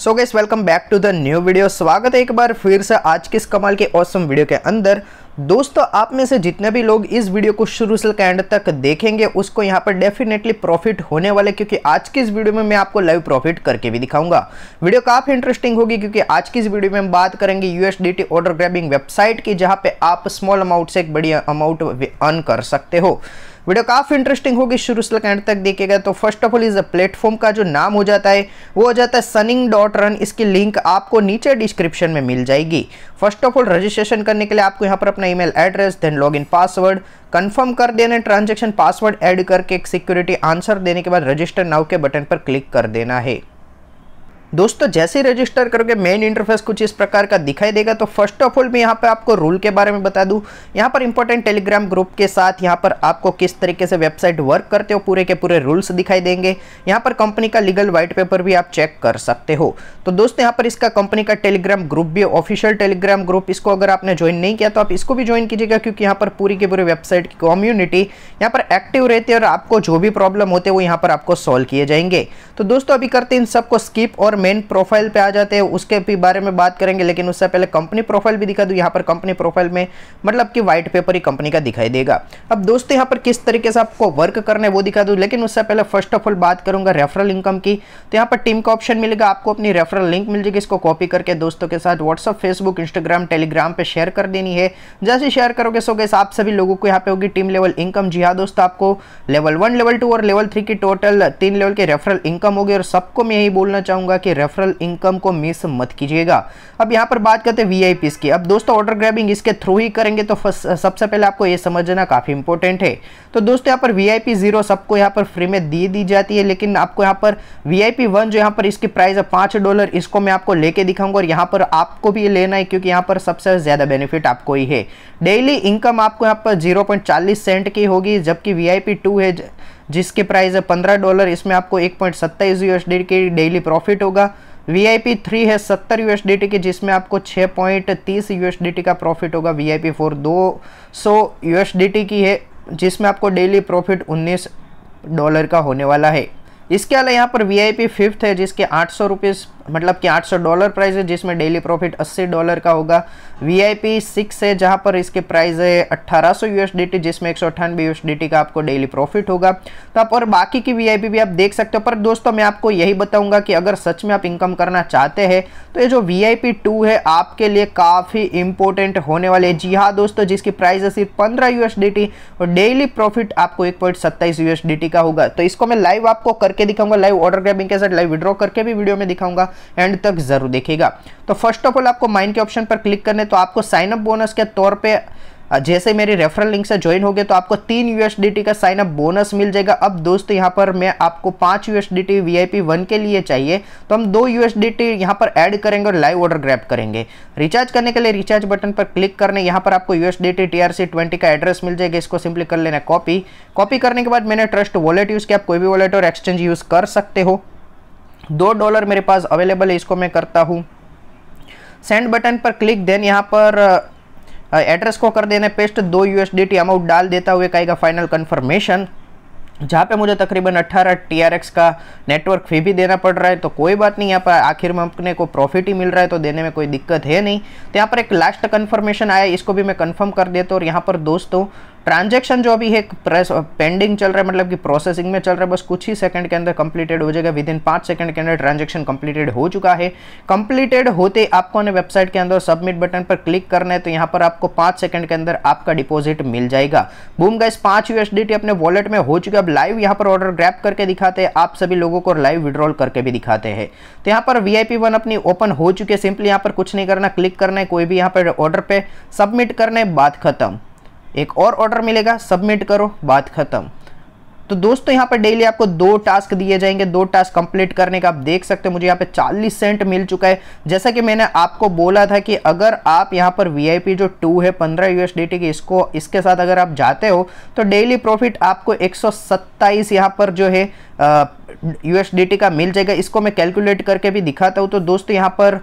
so guys welcome back to the new video स्वागत है एक बार फिर से आज के इस कमाल के औसम वीडियो के अंदर दोस्तों आप में से जितने भी लोग इस वीडियो को शुरू से एंड तक देखेंगे उसको यहाँ पर डेफिनेटली प्रॉफिट होने वाले क्योंकि आज की इस वीडियो में मैं आपको लाइव प्रॉफिट करके भी दिखाऊंगा वीडियो काफ़ी इंटरेस्टिंग होगी क्योंकि आज की इस वीडियो में हम बात करेंगे यूएसडीटी ऑर्डर ग्रैबिंग वेबसाइट की जहाँ पे आप स्मॉल अमाउंट से एक बड़ी अमाउंट अर्न कर सकते हो वीडियो काफ़ी इंटरेस्टिंग होगी शुरू से एंड तक देखेगा तो फर्स्ट ऑफ ऑल इस प्लेटफॉर्म का जो नाम हो जाता है वो हो जाता है सनिंग डॉट रन इसकी लिंक आपको नीचे डिस्क्रिप्शन में मिल जाएगी फर्स्ट ऑफ ऑल रजिस्ट्रेशन करने के लिए आपको यहाँ पर अपना email address then in password confirm कर देना ट्रांजेक्शन पासवर्ड एड करके एक सिक्योरिटी आंसर देने के बाद रजिस्टर नाउ के बटन पर क्लिक कर देना है दोस्तों जैसे रजिस्टर करोगे मेन इंटरफेस कुछ इस प्रकार का दिखाई देगा तो फर्स्ट ऑफ ऑल मैं यहाँ पर आपको रूल के बारे में बता दूँ यहाँ पर इंपॉर्टेंट टेलीग्राम ग्रुप के साथ यहाँ पर आपको किस तरीके से वेबसाइट वर्क करते हो पूरे के पूरे रूल्स दिखाई देंगे यहाँ पर कंपनी का लीगल वाइट पेपर भी आप चेक कर सकते हो तो दोस्तों यहाँ पर इसका कंपनी का टेलीग्राम ग्रुप भी ऑफिशियल टेलीग्राम ग्रुप इसको अगर आपने ज्वाइन नहीं किया तो आप इसको भी ज्वाइन कीजिएगा क्योंकि यहाँ पर पूरी के पूरी वेबसाइट की कम्युनिटी यहाँ पर एक्टिव रहती है और आपको जो भी प्रॉब्लम होते हैं वो यहाँ पर आपको सॉल्व किए जाएंगे तो दोस्तों अभी करते हैं इन सबको स्किप और मेन प्रोफाइल पे आ जाते हैं उसके भी बारे में बात करेंगे लेकिन उससे पहले कंपनी प्रोफाइल भी दिखा दूँ यहाँ पर कंपनी प्रोफाइल में मतलब कि व्हाइट पेपर ही कंपनी का दिखाई देगा अब दोस्तों यहाँ पर किस तरीके से आपको वर्क करना है वो दिखा दूँ लेकिन उससे पहले फर्स्ट ऑफ ऑल बात करूँगा रेफरल इनकम की तो यहाँ पर टीम का ऑप्शन मिलेगा आपको अपनी रेफरल लिंक मिल जाएगी इसको कॉपी करके दोस्तों के साथ व्हाट्सअप फेसबुक इंस्टाग्राम टेलीग्राम पर शेयर कर देनी है जैसे शेयर करोगे सो गैस आप सभी लोगों को यहाँ पे होगी टीम लेवल इनकम जी हाँ दोस्तों आपको लेवल वन लेवल टू और लेवल थ्री की टोटल तीन लेवल के रेफरल इनकम होगी और सबको मैं यही बोलना चाहूँगा कि के रेफरल इनकम को मिस मत कीजिएगा अब यहाँ पर बात करते हैं वी की अब दोस्तों ऑर्डर ग्रैबिंग इसके थ्रू ही करेंगे तो सबसे पहले आपको ये समझना काफ़ी इंपॉर्टेंट है तो दोस्तों यहाँ पर वी आई जीरो सबको यहाँ पर फ्री में दी दी जाती है लेकिन आपको यहाँ पर वी आई जो यहाँ पर इसकी प्राइस है पाँच डॉलर इसको मैं आपको लेके दिखाऊंगा और यहाँ पर आपको भी लेना है क्योंकि यहाँ पर सबसे ज़्यादा बेनिफिट आपको ही है डेली इनकम आपको यहाँ पर जीरो सेंट की होगी जबकि वी आई है जिसके प्राइस है पंद्रह डॉलर इसमें आपको एक पॉइंट सत्ताईस यूएसडी की डेली प्रॉफिट होगा वीआईपी थ्री है सत्तर यूएसडीटी की जिसमें आपको छः पॉइंट तीस यूएसडीटी का प्रॉफिट होगा वीआईपी फोर दो सौ यूएसडीटी की है जिसमें आपको डेली प्रॉफिट उन्नीस डॉलर का होने वाला है इसके अलावा यहाँ पर वी आई पी फिफ्थ है जिसके आठ सौ रुपीज़ मतलब कि 800 डॉलर प्राइस है जिसमें डेली प्रॉफिट 80 डॉलर का होगा वीआईपी सिक्स है जहां पर इसके प्राइस है 1800 यूएसडीटी जिसमें एक सौ का आपको डेली प्रॉफिट होगा तो आप और बाकी की वीआईपी भी आप देख सकते हो पर दोस्तों मैं आपको यही बताऊंगा कि अगर सच में आप इनकम करना चाहते हैं तो ये जो वी आई है आपके लिए काफ़ी इंपॉर्टेंट होने वाले है जी हाँ दोस्तों जिसकी प्राइस है सिर्फ पंद्रह टी और डेली प्रॉफिट आपको एक टी का होगा तो इसको मैं लाइव आपको करके दिखाऊंगा लाइव ऑर्डर ग्रैबिंग के साथ लाइव विड्रॉ करके भी वीडियो में दिखाऊंगा एंड तक जरूर देखेगा तो फर्स्ट ऑफ ऑल आपको माइंड के ऑप्शन पर क्लिक करने तो आपको साइनअप बोनस के तौर पर जैसे मेरी रेफरल लिंक से ज्वाइन हो गए तो आपको तीन यूएसडीटी का साइन अप बोनस मिल जाएगा अब दोस्त यहाँ पर मैं आपको पाँच यूएसडीटी वीआईपी वन के लिए चाहिए तो हम दो यू यूएसडीटी यहाँ पर ऐड करेंगे और लाइव ऑर्डर ग्रैप करेंगे रिचार्ज करने के लिए रिचार्ज बटन पर क्लिक करने यहाँ पर आपको यूएसडीटी टीआरसी ट्वेंटी का एड्रेस मिल जाएगा इसको सिंपली कर लेना कॉपी कॉपी करने के बाद मैंने ट्रस्ट वॉलेट यूज़ किया आप कोई भी वॉलेट और एक्सचेंज यूज़ कर सकते हो दो डॉलर मेरे पास अवेलेबल है इसको मैं करता हूँ सेंड बटन पर क्लिक देन यहाँ पर एड्रेस को कर देने पेस्ट दो यू अमाउंट डाल देता हुए कहेगा फाइनल कन्फर्मेशन जहाँ पे मुझे तकरीबन 18 टी का नेटवर्क फी भी देना पड़ रहा है तो कोई बात नहीं यहाँ पर आखिर में अपने को प्रॉफिट ही मिल रहा है तो देने में कोई दिक्कत है नहीं तो यहाँ पर एक लास्ट कन्फर्मेशन आया इसको भी मैं कंफर्म कर देता हूँ और यहाँ पर दोस्तों ट्रांजेक्शन जो अभी एक प्रेस पेंडिंग चल रहा है मतलब कि प्रोसेसिंग में चल रहा है बस कुछ ही सेकंड के अंदर कंप्लीटेड हो जाएगा विद इन पाँच सेकंड के अंदर ट्रांजेक्शन कंप्लीटेड हो चुका है कंप्लीटेड होते आपको ने वेबसाइट के अंदर सबमिट बटन पर क्लिक करना है तो यहाँ पर आपको पाँच सेकंड के अंदर आपका डिपोजिट मिल जाएगा बूम गाइस पाँच यूएसडीटी अपने वॉलेट में हो चुके अब लाइव यहाँ पर ऑर्डर ग्रैप करके दिखाते हैं आप सभी लोगों को लाइव विड्रॉल करके भी दिखाते हैं तो यहाँ पर वी वन अपनी ओपन हो चुके सिंपली यहाँ पर कुछ नहीं करना क्लिक करना है कोई भी यहाँ पर ऑर्डर पर सबमिट करना है बात खत्म एक और ऑर्डर मिलेगा सबमिट करो बात ख़त्म तो दोस्तों यहाँ पर डेली आपको दो टास्क दिए जाएंगे दो टास्क कंप्लीट करने का आप देख सकते हो मुझे यहाँ पे 40 सेंट मिल चुका है जैसा कि मैंने आपको बोला था कि अगर आप यहाँ पर वीआईपी जो टू है 15 यूएसडीटी की इसको इसके साथ अगर आप जाते हो तो डेली प्रॉफिट आपको एक सत्ताईस यहाँ पर जो है यूएसडीटी का मिल जाएगा इसको मैं कैलकुलेट करके भी दिखाता हूँ तो दोस्तों यहाँ पर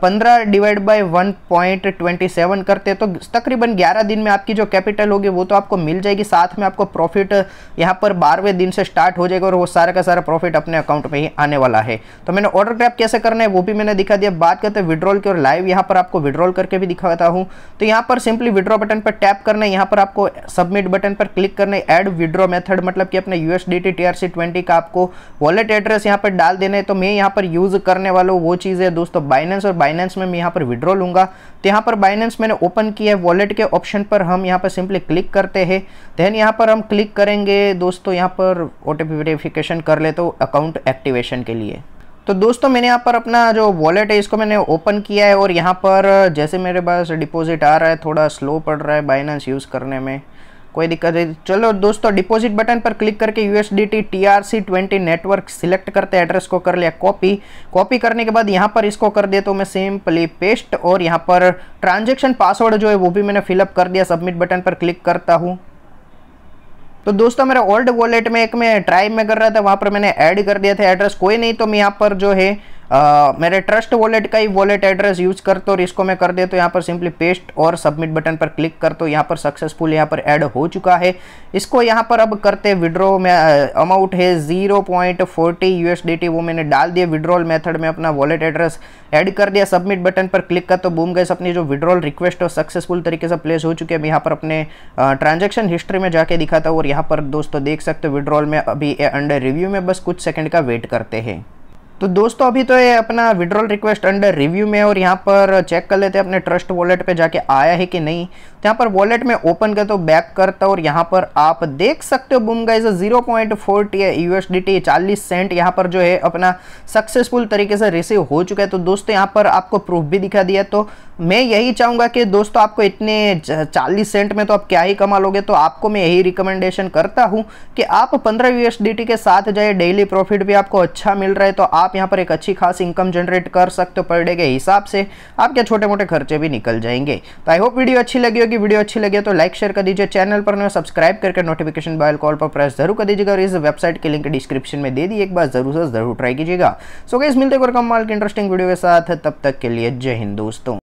पंद्रह divide by one point twenty seven करते हैं तो तकरीबन ग्यारह दिन में आपकी जो कैपिटल होगी वो तो आपको मिल जाएगी साथ में आपको प्रॉफिट यहाँ पर बारहवें दिन से स्टार्ट हो जाएगा और वो सारा का सारा प्रॉफिट अपने अकाउंट में ही आने वाला है तो मैंने ऑर्डर ग्रैप कैसे करना है वो भी मैंने दिखा दिया बात करते हैं विड्रॉल की और लाइव यहाँ पर आपको विड्रॉल करके भी दिखाता हूँ तो यहाँ पर सिंपली विड्रॉ बटन पर टैप करना है यहाँ पर आपको सबमिट बटन पर क्लिक करना है एड विड्रॉ मेथड मतलब कि अपने USD T T R C twenty का आपको वॉलेट एड्रेस यहाँ पर डाल देने तो मैं यहाँ पर यूज़ करने वाला हूँ वो चीज़ है दोस्तों बाइनेंस और बाइनेंस में मैं यहाँ पर विड्रॉ लूंगा तो यहाँ पर बाइनेंस मैंने ओपन किया है वॉलेट के ऑप्शन पर हम यहाँ पर सिंपली क्लिक करते हैं देन यहाँ पर हम क्लिक करेंगे दोस्तों यहाँ पर ओ वेरिफिकेशन कर ले तो अकाउंट एक्टिवेशन के लिए तो दोस्तों मैंने यहाँ पर अपना जो वॉलेट है इसको मैंने ओपन किया है और यहाँ पर जैसे मेरे पास डिपॉजिट आ रहा है थोड़ा स्लो पड़ रहा है बाइनेंस यूज़ करने में कोई दिक्कत नहीं चलो दोस्तों डिपॉजिट बटन पर क्लिक करके U S D T T R C twenty network select करते एड्रेस को कर लिया कॉपी कॉपी करने के बाद यहाँ पर इसको कर दिया तो मैं सिंपली पेस्ट और यहाँ पर ट्रांजेक्शन पासवर्ड जो है वो भी मैंने फिलअप कर दिया सबमिट बटन पर क्लिक करता हूँ तो दोस्तों मेरे ओल्ड वॉलेट में एक मैं ट्राई में कर रहा था वहाँ पर मैंने ऐड कर दिया था एड्रेस कोई नहीं तो मैं यहाँ पर जो है मेरे ट्रस्ट वॉलेट का ही वॉलेट एड्रेस यूज कर तो और इसको मैं कर दे तो यहाँ पर सिंपली पेस्ट और सबमिट बटन पर क्लिक कर तो यहाँ पर सक्सेसफुल यहाँ पर ऐड हो चुका है इसको यहाँ पर अब करते विड्रॉ में अमाउंट है जीरो पॉइंट फोर्टी वो मैंने डाल दिया विड्रॉल मेथड में अपना वॉलेट एड्रेस ऐड कर दिया सबमिट बटन पर क्लिक कर तो बूम गए अपनी जो विड्रॉल रिक्वेस्ट और सक्सेसफुल तरीके से प्लेस हो चुके हैं यहाँ पर अपने ट्रांजेक्शन हिस्ट्री में जाके दिखाता हूँ और यहाँ पर दोस्तों देख सकते हो विड्रॉल में अभी अंडर रिव्यू में बस कुछ सेकंड का वेट करते हैं तो दोस्तों अभी तो ये अपना विड्रॉल रिक्वेस्ट अंडर रिव्यू में और यहाँ पर चेक कर लेते हैं अपने ट्रस्ट वॉलेट पे जाके आया है कि नहीं तो यहाँ पर वॉलेट में ओपन कर तो बैक करता और यहाँ पर आप देख सकते हो boom guys zero point forty U S D T चालीस सेंट यहाँ पर जो है अपना सक्सेसफुल तरीके से रिसीव हो चुका है तो दोस्तों यहाँ पर आपको प्रूफ भी दिखा दिया तो मैं यही चाहूँगा कि दोस्तों आपको इतने 40 सेंट में तो आप क्या ही कमा लोगे तो आपको मैं यही रिकमेंडेशन करता हूँ कि आप 15 टी के साथ जाए डेली प्रॉफिट भी आपको अच्छा मिल रहा है तो आप यहाँ पर एक अच्छी खास इनकम जनरेट कर सकते हो पर डे के हिसाब से आपके छोटे मोटे खर्चे भी निकल जाएंगे तो आई होप वीडियो अच्छी लगी होगी वीडियो अच्छी लगी तो लाइक शेयर कर दीजिए चैनल पर सब्सक्राइब करके नोटिफिकेशन बॉल कॉल पर प्रेस जरूर कर दीजिएगा और इस वेबसाइट की लिंक डिस्क्रिप्शन में दे दी एक बार जरूर से जरूर ट्राई कीजिएगा सो गई मिलते और कम इंटरेस्टिंग वीडियो के साथ तब तक के लिए जय हिंद दोस्तों